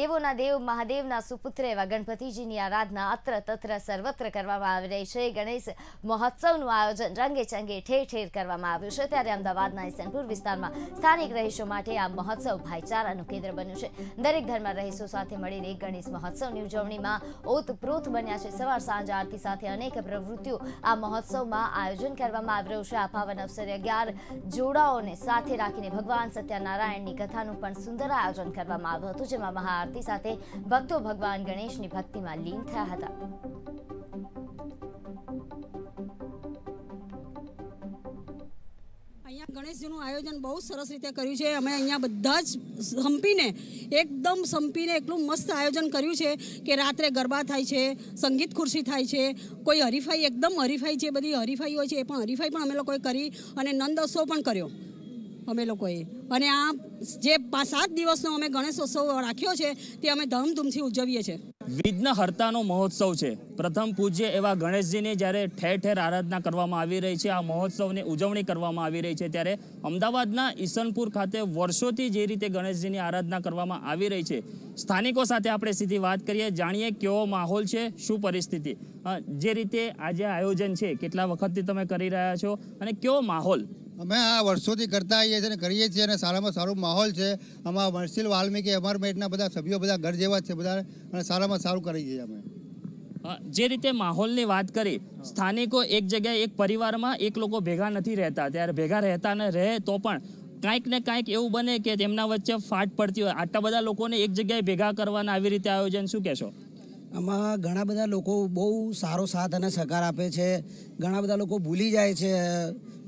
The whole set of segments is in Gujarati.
દેવોના દેવ મહાદેવના સુપુત્ર એવા ગણપતિજીની આરાધના અત્ર તત્ર સર્વત્ર કરવામાં આવી રહી છે ગણેશ મહોત્સવનું આયોજન રંગે ચંગે ઠેર ઠેર કરવામાં આવ્યું છે ત્યારે અમદાવાદના ઇસનપુર વિસ્તારમાં સ્થાનિક રહીશો માટે આ મહોત્સવ ભાઈચારાનું કેન્દ્ર બન્યું છે દરેક ઘરના રહીશો સાથે મળીને ગણેશ મહોત્સવની ઉજવણીમાં ઓતપ્રોત બન્યા છે સવાર સાંજ આરતી સાથે અનેક પ્રવૃત્તિઓ આ મહોત્સવમાં આયોજન કરવામાં આવી રહ્યું છે આ પાવન અવસરે અગિયાર જોડાઓને સાથે રાખીને ભગવાન સત્યનારાયણની કથાનું પણ સુંદર આયોજન કરવામાં આવ્યું હતું જેમાં મહા શાંતિ સાથે ભક્તો ભગવાન ગણેશની ભક્તિમાં લીન થયા હતા ગણેશજીનું આયોજન બહુ સરસ રીતે કર્યું છે અમે અહીંયા બધા જ સંપીને એકદમ સંપીને એટલું મસ્ત આયોજન કર્યું છે કે રાત્રે ગરબા થાય છે સંગીત ખુરશી થાય છે કોઈ હરીફાઈ એકદમ હરીફાઈ છે બધી હરીફાઈઓ છે એ પણ હરીફાઈ પણ અમે લોકોએ કરી અને નંદોત્સવ પણ કર્યો અમે લોકોએ અને આ જે સાત દિવસનો અમે ગણેશોત્સવ રાખ્યો છે તે અમે ધામધૂમથી ઉજવીએ છીએ વિઘ્ન હર્તાનો મહોત્સવ છે પ્રથમ પૂજ્ય એવા ગણેશજીની જ્યારે ઠેર ઠેર આરાધના કરવામાં આવી રહી છે આ મહોત્સવની ઉજવણી કરવામાં આવી રહી છે ત્યારે અમદાવાદના ઈસનપુર ખાતે વર્ષોથી જે રીતે ગણેશજીની આરાધના કરવામાં આવી રહી છે સ્થાનિકો સાથે આપણે સીધી વાત કરીએ જાણીએ કેવો માહોલ છે શું પરિસ્થિતિ જે રીતે આજે આયોજન છે કેટલા વખતથી તમે કરી રહ્યા છો અને કેવો માહોલ અમે આ વર્ષોથી કરતા આવીએ છીએ અને કરીએ છીએ અને સારામાં સારો માહોલ છે અમારા વર્ષીલ વાલ્મીકી એમઆરમેટના બધા સભ્યો બધા ઘર જેવા છે બધા અને સારામાં સારું કરીએ છીએ અમે જે રીતે માહોલની વાત કરી સ્થાનિકો એક જગ્યાએ એક પરિવારમાં એક લોકો ભેગા નથી રહેતા ત્યારે ભેગા રહેતા ને રહે તો પણ કાંઈક ને કાંઈક એવું બને કે તેમના વચ્ચે ફાટ પડતી હોય આટલા બધા લોકોને એક જગ્યાએ ભેગા કરવાના આવી રીતે આયોજન શું કહેશો આમાં ઘણા બધા લોકો બહુ સારો સાથ અને સહકાર આપે છે ઘણા બધા લોકો ભૂલી જાય છે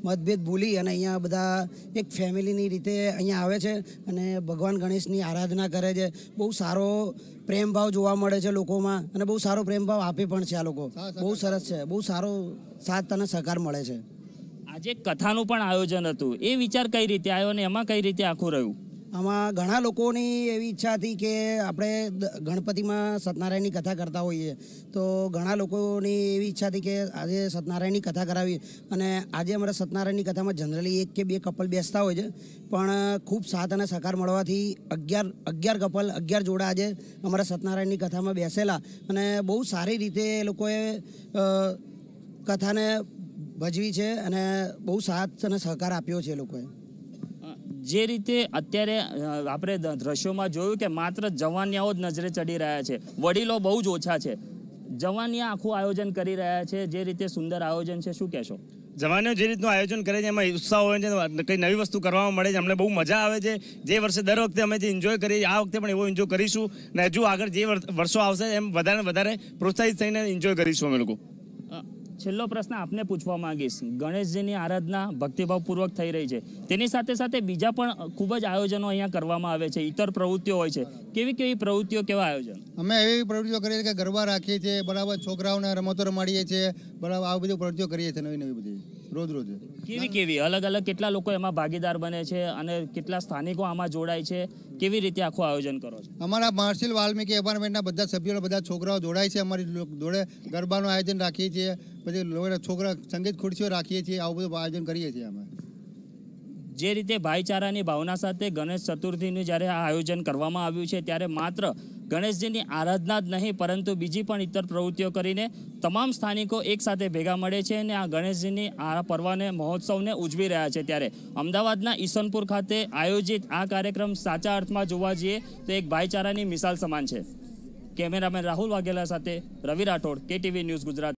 મતભેદ ભૂલી અને અહીંયા બધા એક ફેમિલીની રીતે અહીંયા આવે છે અને ભગવાન ગણેશની આરાધના કરે છે બહુ સારો પ્રેમભાવ જોવા મળે છે લોકોમાં અને બહુ સારો પ્રેમભાવ આપે પણ છે આ લોકો બહુ સરસ છે બહુ સારો સાથ અને સહકાર મળે છે આજે કથાનું પણ આયોજન હતું એ વિચાર કઈ રીતે આવ્યો અને એમાં કઈ રીતે આખું રહ્યું આમાં ઘણા લોકોની એવી ઈચ્છા હતી કે આપણે ગણપતિમાં સત્યનારાયણની કથા કરતા હોઈએ તો ઘણા લોકોની એવી ઈચ્છા હતી કે આજે સત્યનારાયણની કથા કરાવી અને આજે અમારા સત્યનારાયણની કથામાં જનરલી એક કે બે કપલ બેસતા હોય છે પણ ખૂબ સાથ અને સહકાર મળવાથી અગિયાર અગિયાર કપલ અગિયાર જોડા આજે અમારા સત્યનારાયણની કથામાં બેસેલા અને બહુ સારી રીતે એ લોકોએ કથાને ભજવી છે અને બહુ સાથ અને સહકાર આપ્યો છે એ લોકોએ જે રીતે અત્યારે આપણે દ્રશ્યોમાં જોયું કે માત્ર જવાનિયાઓ જ નજરે ચડી રહ્યા છે વડીલો બહુ જ ઓછા છે જવાનિયા આખું આયોજન કરી રહ્યા છે જે રીતે સુંદર આયોજન છે શું કહેશો જવાનો જે રીતનું આયોજન કરે છે એમાં ઉત્સાહ હોય છે કંઈ નવી વસ્તુ કરવામાં મળે છે અમને બહુ મજા આવે છે જે વર્ષે દર વખતે અમે જે એન્જોય કરીએ આ વખતે પણ એવો એન્જોય કરીશું ને હજુ આગળ જે વર્ષો આવશે એમ વધારે વધારે પ્રોત્સાહિત થઈને એન્જોય કરીશું અમે લોકો છેલ્લો પ્રશ્ન આપને પૂછવા માંગીશ ગણેશજીની આરાધના ભક્તિભાવપૂર્વક થઈ રહી છે તેની સાથે સાથે બીજા પણ ખૂબ જ આયોજનો અહીંયા કરવામાં આવે છે ઇતર પ્રવૃત્તિઓ હોય છે કેવી કેવી પ્રવૃત્તિઓ કેવા આયોજન અમે એવી પ્રવૃત્તિઓ કરીએ છીએ કે ગરબા રાખીએ છીએ બરાબર છોકરાઓને રમતો રમાડીએ છીએ બરાબર આ બધી પ્રવૃત્તિઓ કરીએ છીએ નવી નવી બધી રોજ રોજ કેવી કેવી અલગ અલગ કેટલા લોકો એમાં ભાગીદાર બને છે અને કેટલા સ્થાનિકો આમાં જોડાય છે કેવી રીતે આખું આયોજન કરો છો અમારા મહર્ષિલ વાલ્મીકી એપાર્ટમેન્ટના બધા સભ્યો બધા છોકરાઓ જોડાય છે અમારી જોડે ગરબાનું આયોજન રાખીએ છીએ પછી છોકરા સંગીત ખુરશીઓ રાખીએ છીએ આવું બધું આયોજન કરીએ છીએ અમે જે રીતે ભાઈચારાની ભાવના સાથે ગણેશ ચતુર્થીનું જ્યારે આ આયોજન કરવામાં આવ્યું છે ત્યારે માત્ર ગણેશજીની આરાધના જ નહીં પરંતુ બીજી પણ ઇતર પ્રવૃત્તિઓ કરીને તમામ સ્થાનિકો એકસાથે ભેગા મળે છે અને આ ગણેશજીની આ પર્વને મહોત્સવને ઉજવી રહ્યા છે ત્યારે અમદાવાદના ઈસનપુર ખાતે આયોજિત આ કાર્યક્રમ સાચા અર્થમાં જોવા જઈએ તો એક ભાઈચારાની મિસાલ સમાન છે કેમેરામેન રાહુલ વાઘેલા સાથે રવિ રાઠોડ કેટીવી ન્યૂઝ ગુજરાત